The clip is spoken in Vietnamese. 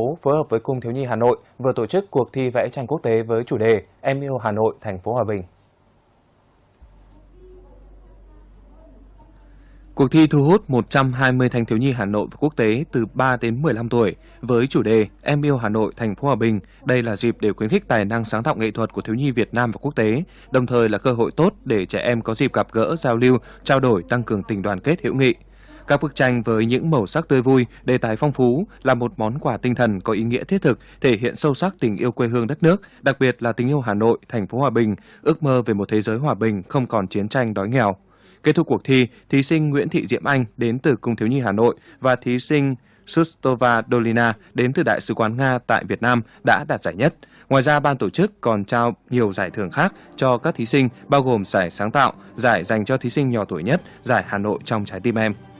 phố phối hợp với Cung Thiếu nhi Hà Nội vừa tổ chức cuộc thi vẽ tranh quốc tế với chủ đề Em yêu Hà Nội, thành phố Hòa Bình. Cuộc thi thu hút 120 thanh thiếu nhi Hà Nội và quốc tế từ 3 đến 15 tuổi với chủ đề Em yêu Hà Nội, thành phố Hòa Bình. Đây là dịp để khuyến khích tài năng sáng tạo nghệ thuật của thiếu nhi Việt Nam và quốc tế, đồng thời là cơ hội tốt để trẻ em có dịp gặp gỡ, giao lưu, trao đổi, tăng cường tình đoàn kết hữu nghị. Các bức tranh với những màu sắc tươi vui, đề tài phong phú là một món quà tinh thần có ý nghĩa thiết thực, thể hiện sâu sắc tình yêu quê hương đất nước, đặc biệt là tình yêu Hà Nội, thành phố Hòa Bình, ước mơ về một thế giới hòa bình không còn chiến tranh đói nghèo. Kết thúc cuộc thi, thí sinh Nguyễn Thị Diễm Anh đến từ Cung thiếu nhi Hà Nội và thí sinh Sustova Dolina đến từ Đại sứ quán Nga tại Việt Nam đã đạt giải nhất. Ngoài ra, ban tổ chức còn trao nhiều giải thưởng khác cho các thí sinh, bao gồm giải sáng tạo, giải dành cho thí sinh nhỏ tuổi nhất, giải Hà Nội trong trái tim em.